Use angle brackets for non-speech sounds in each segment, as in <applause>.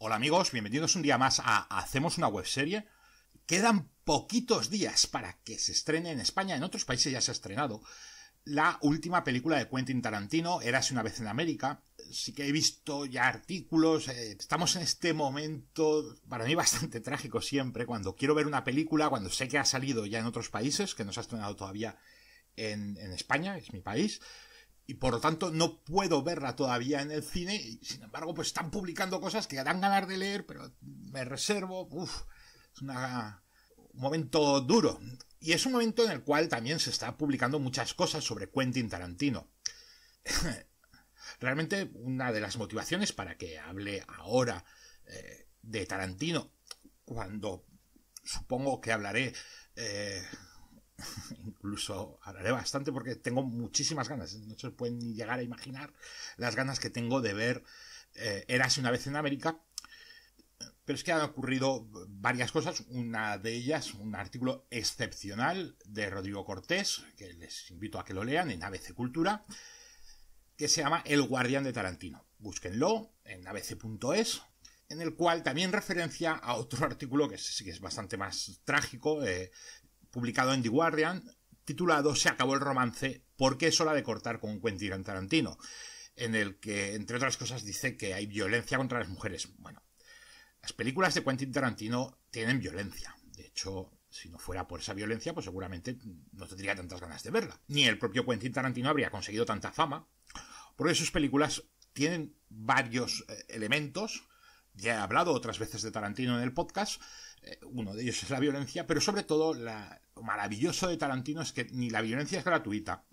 Hola amigos, bienvenidos un día más a Hacemos una webserie. Quedan poquitos días para que se estrene en España, en otros países ya se ha estrenado, la última película de Quentin Tarantino, Érase una vez en América. Sí que he visto ya artículos, eh, estamos en este momento para mí <laughs> bastante trágico siempre, cuando quiero ver una película, cuando sé que ha salido ya en otros países, que no se ha estrenado todavía en España, es mi país, y por lo tanto no puedo verla todavía en el cine. Y, sin embargo, pues están publicando cosas que dan ganas de leer, pero me reservo. es un momento duro. Y es un momento en el cual también se está publicando muchas cosas sobre Quentin Tarantino. <laughs> Realmente una de las motivaciones para que hable ahora eh, de Tarantino, cuando supongo que hablaré eh, <laughs> Incluso hablaré bastante porque tengo muchísimas ganas. ¿eh? No se pueden ni llegar a imaginar las ganas que tengo de ver eh, Eras una vez en América. Pero es que han ocurrido varias cosas. Una de ellas, un artículo excepcional de Rodrigo Cortés, que les invito a que lo lean en ABC Cultura, que se llama El Guardián de Tarantino. Búsquenlo en abc.es, en el cual también referencia a otro <laughs> artículo que sí que es bastante más trágico, eh, publicado en The Guardian, titulado Se acabó el romance, porque es hora de cortar con Quentin Tarantino? En el que, entre otras cosas, dice que hay violencia contra las mujeres. Bueno, las películas de Quentin Tarantino tienen violencia. De hecho, si no fuera por esa violencia, pues seguramente no tendría tantas ganas de verla. Ni el propio Quentin Tarantino habría conseguido tanta fama, porque sus películas tienen varios eh, elementos. Ya he hablado otras veces de Tarantino en el podcast. Eh, uno de ellos es la violencia, pero sobre todo la, maravilloso de Tarantino es que ni la violencia es gratuita,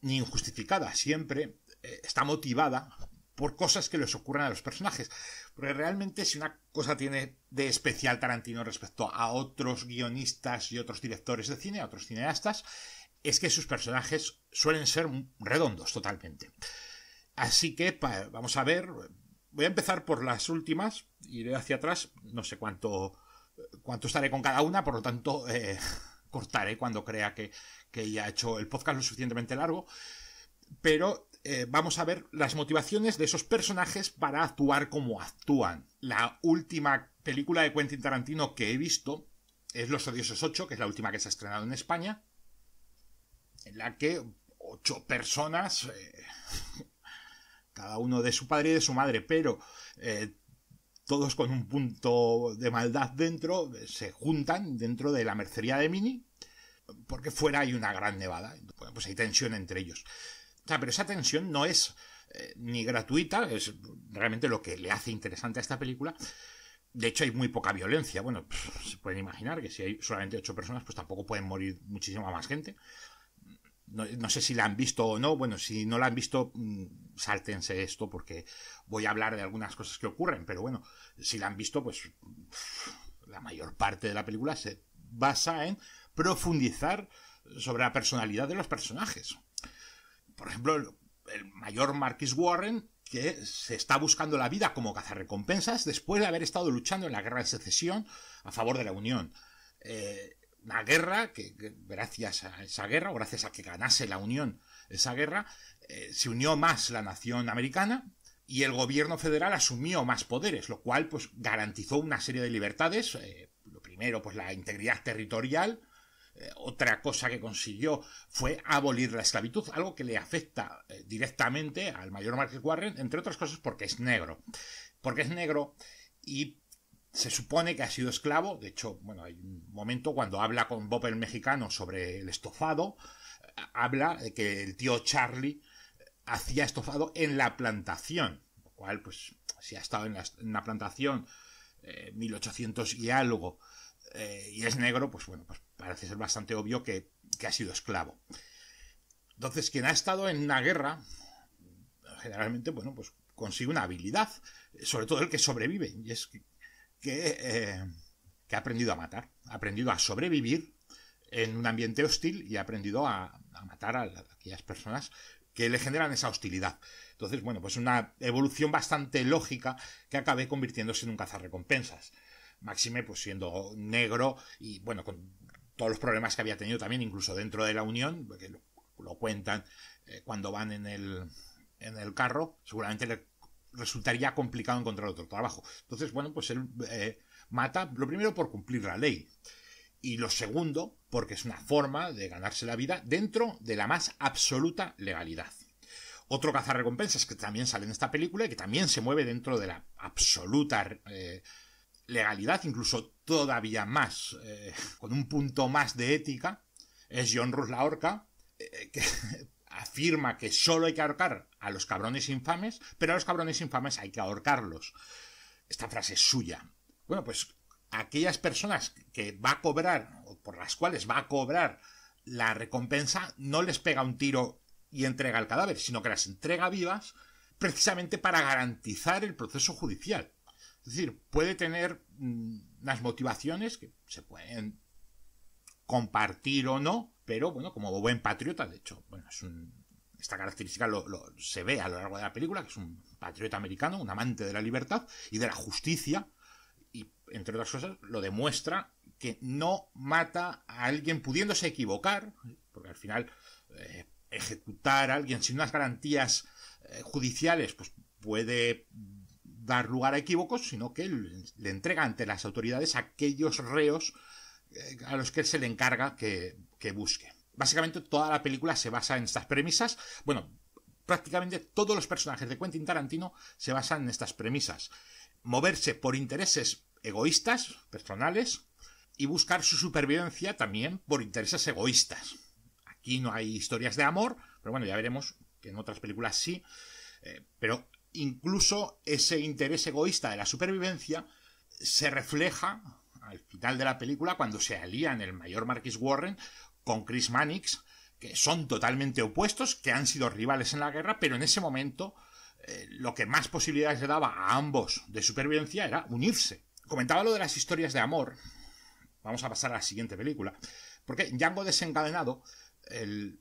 ni injustificada, siempre eh, está motivada por cosas que les ocurren a los personajes. Porque realmente si una cosa tiene de especial Tarantino respecto a otros guionistas y otros directores de cine, a otros cineastas, es que sus personajes suelen ser redondos totalmente. Así que vamos a ver, voy a empezar por las últimas, iré hacia atrás, no sé cuánto, cuánto estaré con cada una, por lo tanto... Eh, cortaré cuando crea que, ya ha hecho el podcast lo suficientemente largo. Pero eh, vamos a ver las motivaciones de esos personajes para actuar como actúan. La última película de Quentin Tarantino que he visto es Los Odiosos 8, que es la última que se ha estrenado en España, en la que ocho personas, eh, <laughs> cada uno de su padre y de su madre, pero eh, todos con un punto de maldad dentro, se juntan dentro de la mercería de Mini, porque fuera hay una gran nevada. pues hay tensión entre ellos. pero esa tensión no es eh, ni gratuita, es realmente lo que le hace interesante a esta película. De hecho, hay muy poca violencia. Bueno, se pueden imaginar que si hay solamente ocho personas, pues tampoco pueden morir muchísima más gente. no, sé si la han visto o no. Bueno, si no la han visto, mm, sáltense esto porque voy a hablar de algunas cosas que ocurren, pero bueno, si la han visto, pues la mayor parte de la película se basa en profundizar sobre la personalidad de los personajes. Por ejemplo, el mayor Marquis Warren que se está buscando la vida como cazarrecompensas después de haber estado luchando en la guerra de secesión a favor de la Unión. Eh, una guerra que, gracias a esa guerra, o gracias a que ganase la Unión esa guerra, eh, se unió más la nación americana y el gobierno federal asumió más poderes, lo cual pues garantizó una serie de libertades, eh, lo primero pues la integridad territorial, eh, otra cosa que consiguió fue abolir la esclavitud, algo que le afecta directamente al mayor Marcus Warren, entre otras cosas porque es negro. Porque es negro y se supone que ha sido esclavo, de hecho, bueno, hay un momento cuando habla con Bob el mexicano sobre el estofado, habla de que el tío Charlie eh, hacía estofado en la plantación, lo cual, pues, si ha estado en la, plantación 1800 eh, y algo eh, y es negro, pues bueno, pues parece ser bastante obvio que, ha sido esclavo. Entonces, quien ha estado en una guerra, generalmente, bueno, pues consigue una habilidad, sobre todo el que sobrevive, y es que, que ha aprendido a matar, ha aprendido a sobrevivir en un ambiente hostil y ha aprendido a, matar a, aquellas personas que le generan esa hostilidad. Entonces, bueno, pues una evolución bastante lógica que acabe convirtiéndose en un cazarrecompensas. Máxime, pues siendo negro y, bueno, con todos los problemas que había tenido también, incluso dentro de la Unión, porque lo, cuentan eh, cuando van en el, en el carro, seguramente le resultaría complicado encontrar otro trabajo. Entonces, bueno, pues él eh, mata, lo primero por cumplir la ley y lo segundo, porque es una forma de ganarse la vida dentro de la más absoluta legalidad. Otro cazarrecompensas que también sale en esta película y que también se mueve dentro de la absoluta eh, legalidad, incluso todavía más, eh, <laughs> con un punto más de ética, es John Rus la horca eh, que <laughs> afirma que solo hay que ahorcar a los cabrones infames, pero a los cabrones infames hay que ahorcarlos. Esta frase es suya. Bueno, pues aquellas personas que va a cobrar, o por las cuales va a cobrar la recompensa, no les pega un tiro y entrega el cadáver, sino que las entrega vivas precisamente para garantizar el proceso judicial. Es decir, puede tener mm, unas motivaciones que se pueden compartir o no, pero bueno, como buen patriota, de hecho, bueno, esta característica se ve a lo largo de la película, que es un patriota americano, un amante de la libertad y de la justicia, y entre otras cosas lo demuestra que no mata a alguien pudiéndose equivocar, porque al final eh, ejecutar a alguien sin unas garantías eh, judiciales pues puede dar lugar a equívocos, sino que le entrega ante las autoridades aquellos reos eh, a los que se le encarga que, que busque. Básicamente toda la película se basa en estas premisas. Bueno, prácticamente todos los personajes de Quentin Tarantino se basan en estas premisas moverse por intereses egoístas, personales, y buscar su supervivencia también por intereses egoístas. Aquí no hay historias de amor, pero bueno, ya veremos que en otras películas sí. Eh, pero incluso ese interés egoísta de la supervivencia se refleja al final de la película cuando se alían el mayor Marquis Warren con Chris Mannix, que son totalmente opuestos, que han sido rivales en la guerra, pero en ese momento eh, lo que más posibilidades le daba a ambos de supervivencia era unirse. Comentaba lo de las historias de amor. Vamos a pasar a la siguiente película. Porque Django desencadenado, el,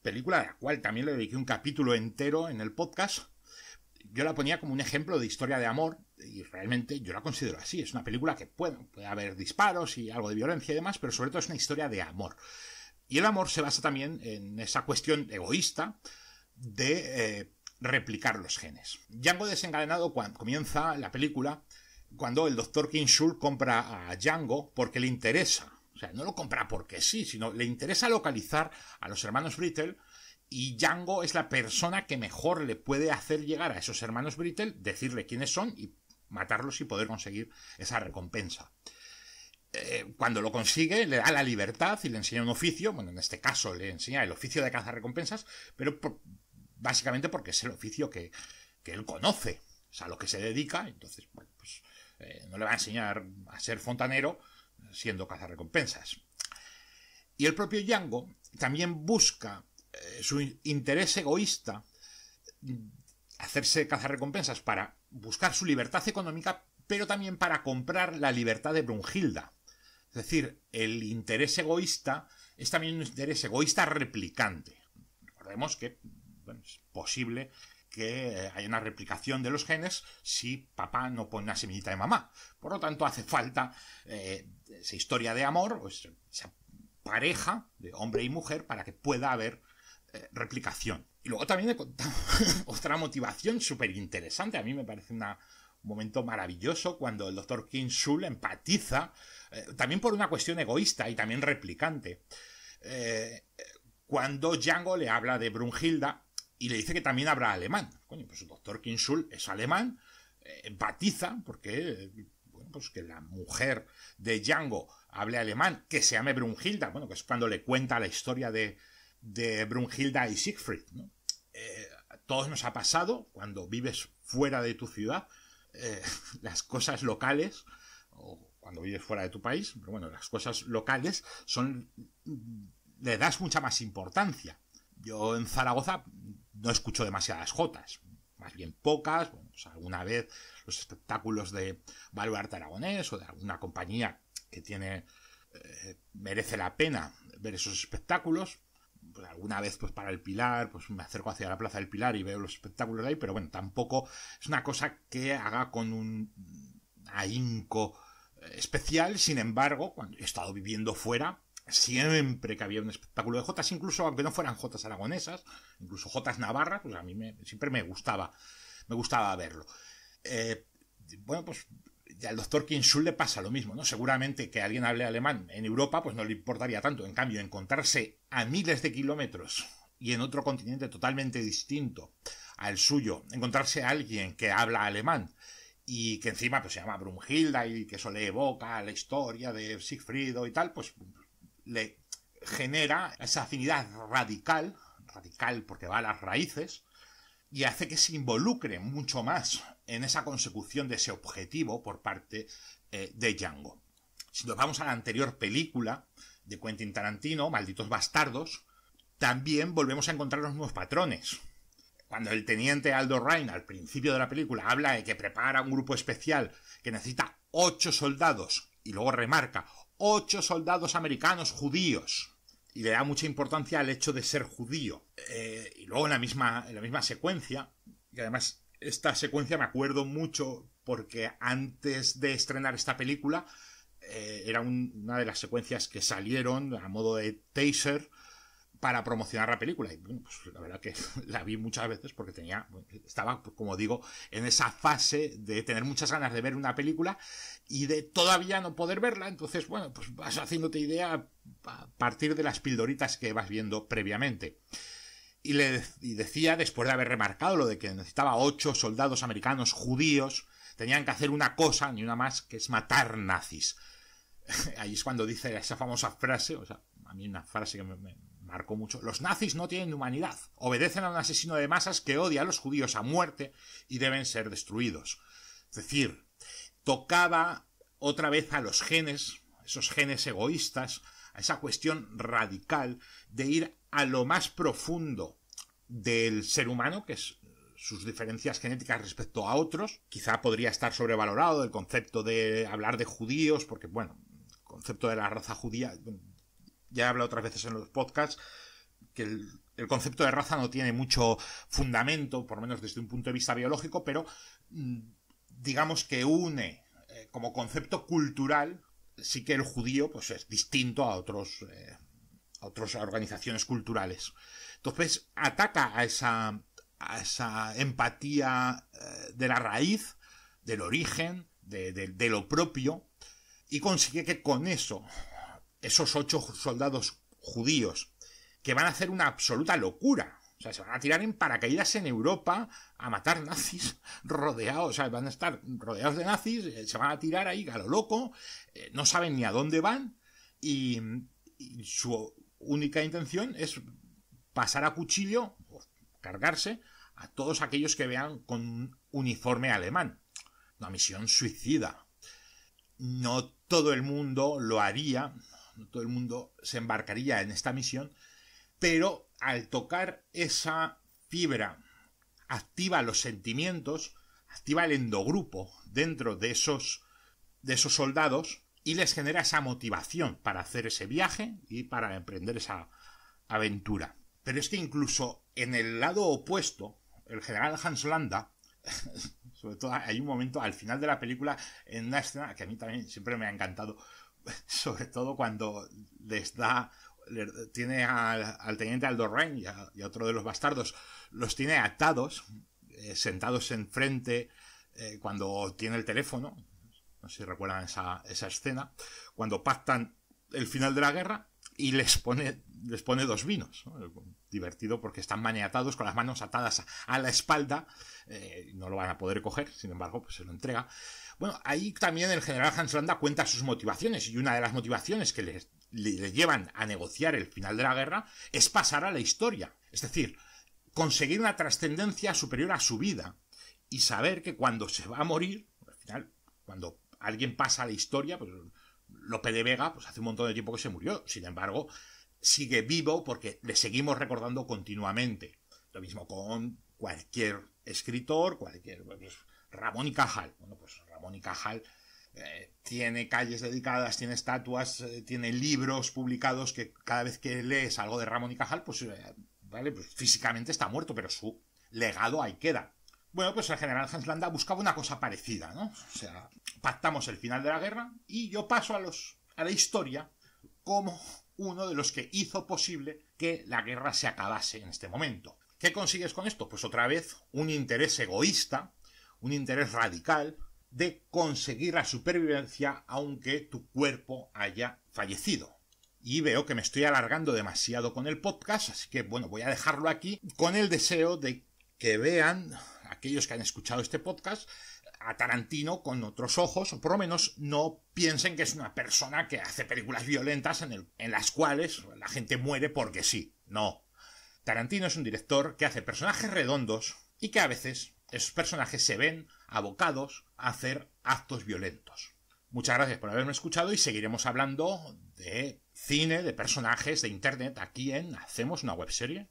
película a la cual también le dediqué un capítulo entero en el podcast, yo la ponía como un ejemplo de historia de amor y realmente yo la considero así. Es una película que puede, haber disparos y algo de violencia y demás, pero sobre todo es una historia de amor. Y el amor se basa también en esa cuestión egoísta de eh, replicar los genes. Django desencadenado cuando comienza la película cuando el doctor King compra a Django porque le interesa. O sea, no lo compra porque sí, sino le interesa localizar a los hermanos Brittle y Django es la persona que mejor le puede hacer llegar a esos hermanos Brittle, decirle quiénes son y matarlos y poder conseguir esa recompensa. Eh, cuando lo consigue, le da la libertad y le enseña un oficio, bueno, en este caso le enseña el oficio de cazar recompensas, pero por, Básicamente porque es el oficio que, él conoce, o a lo que se dedica, entonces, pues, eh, no le va a enseñar a ser fontanero siendo cazarrecompensas. Y el propio Django también busca eh, su interés egoísta, mm, hacerse cazarrecompensas para buscar su libertad económica, pero también para comprar la libertad de Brunhilda. Es decir, el interés egoísta es también un interés egoísta replicante. Recordemos que es posible que eh, haya una replicación de los genes si papá no pone una semillita de mamá. Por lo tanto, hace falta eh, esa historia de amor, esa pareja de hombre y mujer, para que pueda haber eh, replicación. Y luego también <laughs> otra motivación súper interesante. A mí me parece un momento maravilloso cuando el doctor Kim Shul empatiza, también por una cuestión egoísta y también replicante. cuando Django le habla de Brunhilda y le dice que también habrá alemán. Coño, pues el doctor Kinsul es alemán, eh, ...empatiza porque, pues que la mujer de Django hable alemán, que se llame Brunhilda, bueno, que es cuando le cuenta la historia de, de Brunhilda y Siegfried, eh, todos nos ha pasado cuando vives fuera de tu ciudad, eh, <laughs> las cosas locales, o cuando vives fuera de tu país, pero bueno, las cosas locales son le das mucha más importancia. Yo en Zaragoza no escucho demasiadas jotas, más bien pocas, pues alguna vez los espectáculos de baluarte Aragonés o de alguna compañía que tiene eh, merece la pena ver esos espectáculos. Pues alguna vez pues para el Pilar, pues me acerco hacia la Plaza del Pilar y veo los espectáculos de ahí, pero bueno, tampoco es una cosa que haga con un ahínco eh, especial, sin embargo, cuando he estado viviendo fuera, siempre que había un espectáculo de jotas, incluso aunque no fueran jotas aragonesas, incluso jotas navarras, pues a mí siempre me gustaba, me gustaba verlo. Eh, bueno, pues al doctor Kinsul le pasa lo mismo, ¿no? Seguramente que alguien hable alemán en Europa, pues no le importaría tanto. En cambio, encontrarse a miles de kilómetros y en otro continente totalmente distinto al suyo, encontrarse a alguien que habla alemán y que encima pues, se llama Brunhilda y que eso le evoca la historia de Siegfried y tal, pues le genera esa afinidad radical, radical porque va a las raíces, y hace que se involucre mucho más en esa consecución de ese objetivo por parte eh, de Django. Si nos vamos a la anterior película de Quentin Tarantino, Malditos Bastardos, también volvemos a encontrar los nuevos patrones. Cuando el teniente Aldo Rain al principio de la película habla de que prepara un grupo especial que necesita ocho soldados y luego remarca ocho soldados americanos judíos. Y le da mucha importancia al hecho de ser judío. Eh, y luego en la, misma, la misma secuencia, y además esta secuencia me acuerdo mucho porque antes de estrenar esta película, eh, era una de las secuencias que salieron a modo de taser para promocionar la película. Y bueno, pues la verdad que <laughs> la vi muchas veces porque tenía, estaba, pues, como digo, en esa fase de tener muchas ganas de ver una película y de todavía no poder verla. Entonces, bueno, pues vas haciéndote idea a partir de las pildoritas que vas viendo previamente. Y le decía, después de haber remarcado lo de que necesitaba ocho soldados americanos judíos, tenían que hacer una cosa, ni una más, que es matar nazis. <laughs> Ahí es cuando dice esa famosa frase, o sea, a mí una frase que me marcó mucho. Los nazis no tienen humanidad, obedecen a un asesino de masas que odia a los judíos a muerte y deben ser destruidos. Es decir, tocaba otra vez a los genes, esos genes egoístas, a esa cuestión radical de ir a lo más profundo del ser humano, que es sus diferencias genéticas respecto a otros. Quizá podría estar sobrevalorado el concepto de hablar de judíos, porque bueno, el concepto de la raza judía ya he hablado otras veces en los podcasts, que el, concepto de raza no tiene mucho fundamento, por lo menos desde un punto de vista biológico, pero mm, digamos que une eh, como concepto cultural, sí que el judío pues, es distinto a otros... Eh, otras organizaciones culturales. Entonces, ataca a esa, a esa empatía eh, de la raíz, del origen, de, lo propio, y consigue que con eso esos ocho soldados judíos que van a hacer una absoluta locura. O sea, se van a tirar en paracaídas en Europa a matar nazis <laughs> rodeados, o sea, van a estar rodeados de nazis, eh, se van a tirar ahí a lo loco, eh, no saben ni a dónde van y, su única intención es pasar a cuchillo, o cargarse, a todos aquellos que vean con uniforme alemán. Una misión suicida. No todo el mundo lo haría, todo el mundo se embarcaría en esta misión, pero al tocar esa fibra activa los sentimientos, activa el endogrupo dentro de esos, de esos soldados y les genera esa motivación para hacer ese viaje y para emprender esa aventura. Pero es que incluso en el lado opuesto, el general Hans Landa, <laughs> sobre todo hay un momento al final de la película, en una escena que a mí también siempre me ha encantado, <laughs> sobre todo cuando les da tiene al, teniente Aldorrain y a, y otro de los bastardos, los tiene atados, eh, sentados enfrente frente eh, cuando tiene el teléfono, no sé si recuerdan esa, escena, cuando pactan el final de la guerra y les pone, les pone dos vinos. Divertido porque están maniatados con las manos atadas a, la espalda, eh, no lo van a poder coger, sin embargo, pues se lo entrega. Bueno, ahí también el general Hans Landa cuenta sus motivaciones y una de las motivaciones que le, llevan a negociar el final de la guerra es pasar a la historia. Es decir, conseguir una trascendencia superior a su vida y saber que cuando se va a morir, al final, cuando alguien pasa a la historia, pues Lope de Vega, pues hace un montón de tiempo que se murió, sin embargo, sigue vivo porque le seguimos recordando continuamente. Lo mismo con cualquier escritor, cualquier pues, Ramón y Cajal. Bueno, pues Ramón y eh, tiene calles dedicadas, tiene estatuas, eh, tiene libros publicados que cada vez que lees algo de Ramón y Cajal, pues, eh, vale, pues físicamente está muerto, pero su legado ahí queda. Bueno, pues el general Hans Landa buscaba una cosa parecida, ¿no? O sea, pactamos el final de la guerra y yo paso a los a la historia como uno de los que hizo posible que la guerra se acabase en este momento. ¿Qué consigues con esto? Pues otra vez un interés egoísta, un interés radical, de conseguir la supervivencia aunque tu cuerpo haya fallecido. Y veo que me estoy alargando demasiado con el podcast, así que bueno, voy a dejarlo aquí con el deseo de que vean aquellos que han escuchado este podcast a Tarantino con otros ojos, o por lo menos no piensen que es una persona que hace películas violentas en, en las cuales la gente muere porque sí. No. Tarantino es un director que hace personajes redondos y que a veces esos personajes se ven abocados a hacer actos violentos. Muchas gracias por haberme escuchado y seguiremos hablando de cine, de personajes, de internet, aquí en Hacemos una webserie.